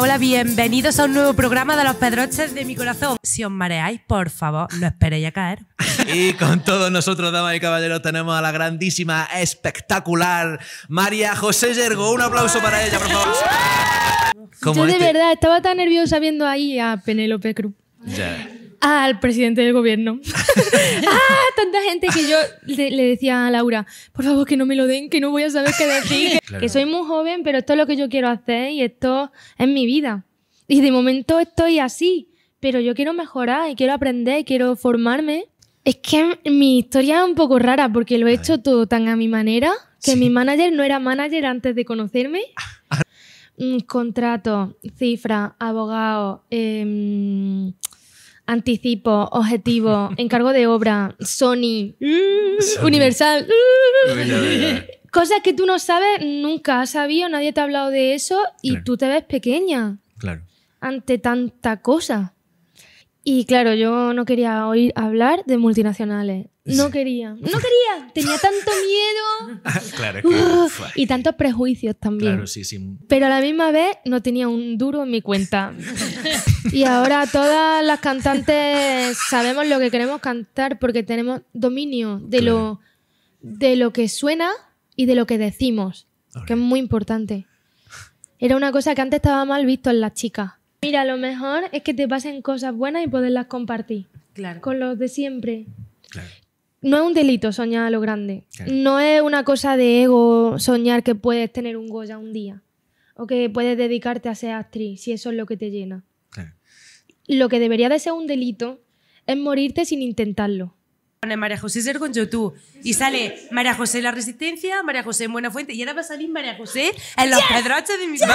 Hola, bienvenidos a un nuevo programa de Los Pedroches de mi corazón. Si os mareáis, por favor, no esperéis a caer. Y con todos nosotros, damas y caballeros, tenemos a la grandísima, espectacular María José Yergo. Un aplauso para ella, por favor. Como Yo de este- verdad estaba tan nerviosa viendo ahí a Penélope Cruz. Ya al presidente del gobierno. ¡Ah! Tanta gente que yo le, decía a Laura, por favor que no me lo den, que no voy a saber qué decir. Que soy muy joven, pero esto es lo que yo quiero hacer y esto es mi vida. Y de momento estoy así, pero yo quiero mejorar y quiero aprender, y quiero formarme. Es que mi historia es un poco rara porque lo he hecho todo tan a mi manera que mi manager no era manager antes de conocerme. Contrato, cifra, abogado, eh, anticipo, objetivo, encargo de obra, Sony, Universal. Cosas que tú no sabes, nunca has sabido, nadie te ha hablado de eso y tú te ves pequeña. Claro. Ante tanta cosa. Y claro, yo no quería oír hablar de multinacionales. No quería, no quería. Tenía tanto miedo. y tantos prejuicios también. Claro, sí, sí. Pero a la misma vez no tenía un duro en mi cuenta. y ahora todas las cantantes sabemos lo que queremos cantar porque tenemos dominio de, lo, de lo que suena y de lo que decimos, que es muy importante. Era una cosa que antes estaba mal visto en las chicas. Mira, lo mejor es que te pasen cosas buenas y poderlas compartir. Claro. Con los de siempre. Claro. No es un delito soñar a lo grande. No es una cosa de ego soñar que puedes tener un Goya un día. O que puedes dedicarte a ser actriz, si eso es lo que te llena. Lo que debería de ser un delito es morirte sin intentarlo. María José ser con tú? Y sale María José La Resistencia, María José en Buena Fuente. Y ahora va a salir María José en los yes. de mis yes.